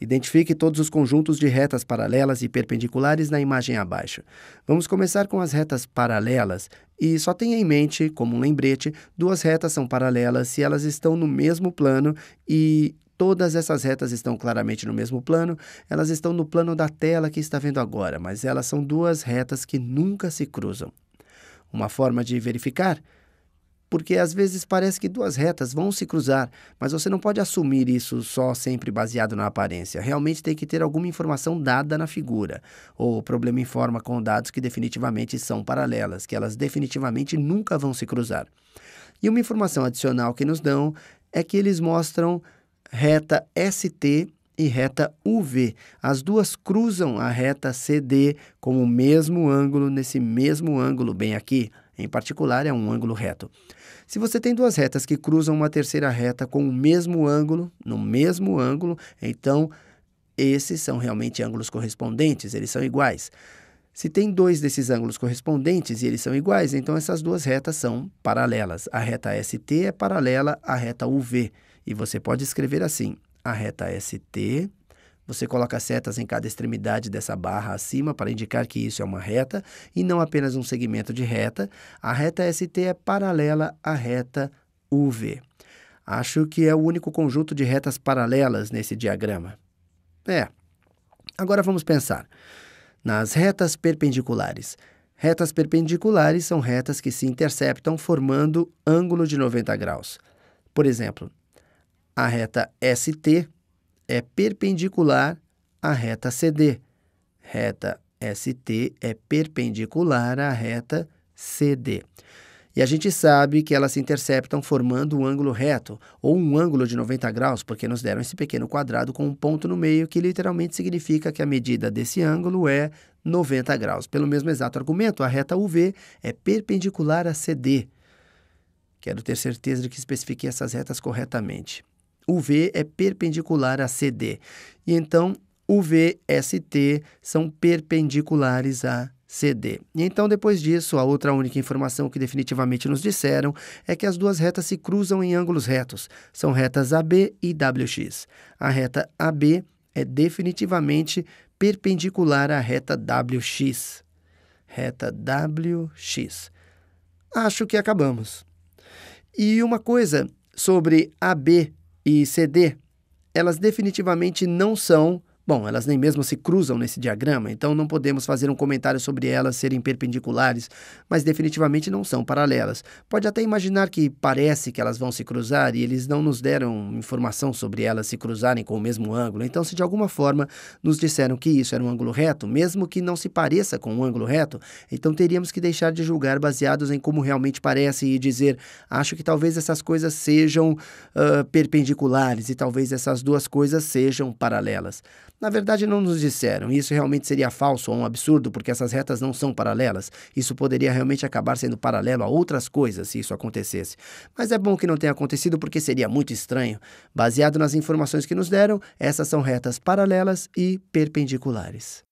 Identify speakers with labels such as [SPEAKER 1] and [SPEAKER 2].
[SPEAKER 1] Identifique todos os conjuntos de retas paralelas e perpendiculares na imagem abaixo. Vamos começar com as retas paralelas e só tenha em mente, como um lembrete, duas retas são paralelas se elas estão no mesmo plano e todas essas retas estão claramente no mesmo plano, elas estão no plano da tela que está vendo agora, mas elas são duas retas que nunca se cruzam. Uma forma de verificar porque às vezes parece que duas retas vão se cruzar, mas você não pode assumir isso só sempre baseado na aparência. Realmente tem que ter alguma informação dada na figura. O problema informa com dados que definitivamente são paralelas, que elas definitivamente nunca vão se cruzar. E uma informação adicional que nos dão é que eles mostram reta ST e reta UV. As duas cruzam a reta CD com o mesmo ângulo, nesse mesmo ângulo bem aqui em particular é um ângulo reto. Se você tem duas retas que cruzam uma terceira reta com o mesmo ângulo, no mesmo ângulo, então esses são realmente ângulos correspondentes, eles são iguais. Se tem dois desses ângulos correspondentes e eles são iguais, então essas duas retas são paralelas. A reta ST é paralela à reta UV. E você pode escrever assim: a reta ST você coloca setas em cada extremidade dessa barra acima para indicar que isso é uma reta e não apenas um segmento de reta. A reta ST é paralela à reta UV. Acho que é o único conjunto de retas paralelas nesse diagrama. É. Agora vamos pensar nas retas perpendiculares. Retas perpendiculares são retas que se interceptam formando ângulo de 90 graus. Por exemplo, a reta ST é perpendicular à reta CD. Reta ST é perpendicular à reta CD. E a gente sabe que elas se interceptam formando um ângulo reto, ou um ângulo de 90 graus, porque nos deram esse pequeno quadrado com um ponto no meio, que literalmente significa que a medida desse ângulo é 90 graus. Pelo mesmo exato argumento, a reta UV é perpendicular a CD. Quero é ter certeza de que especifiquei essas retas corretamente. UV é perpendicular a CD. E então, UV, ST são perpendiculares a CD. E então, depois disso, a outra única informação que definitivamente nos disseram é que as duas retas se cruzam em ângulos retos. São retas AB e WX. A reta AB é definitivamente perpendicular à reta WX. Reta WX. Acho que acabamos. E uma coisa sobre AB e CD, elas definitivamente não são Bom, elas nem mesmo se cruzam nesse diagrama, então não podemos fazer um comentário sobre elas serem perpendiculares, mas definitivamente não são paralelas. Pode até imaginar que parece que elas vão se cruzar e eles não nos deram informação sobre elas se cruzarem com o mesmo ângulo. Então, se de alguma forma nos disseram que isso era um ângulo reto, mesmo que não se pareça com um ângulo reto, então teríamos que deixar de julgar baseados em como realmente parece e dizer: acho que talvez essas coisas sejam uh, perpendiculares e talvez essas duas coisas sejam paralelas. Na verdade, não nos disseram, e isso realmente seria falso ou um absurdo, porque essas retas não são paralelas. Isso poderia realmente acabar sendo paralelo a outras coisas se isso acontecesse. Mas é bom que não tenha acontecido, porque seria muito estranho. Baseado nas informações que nos deram, essas são retas paralelas e perpendiculares.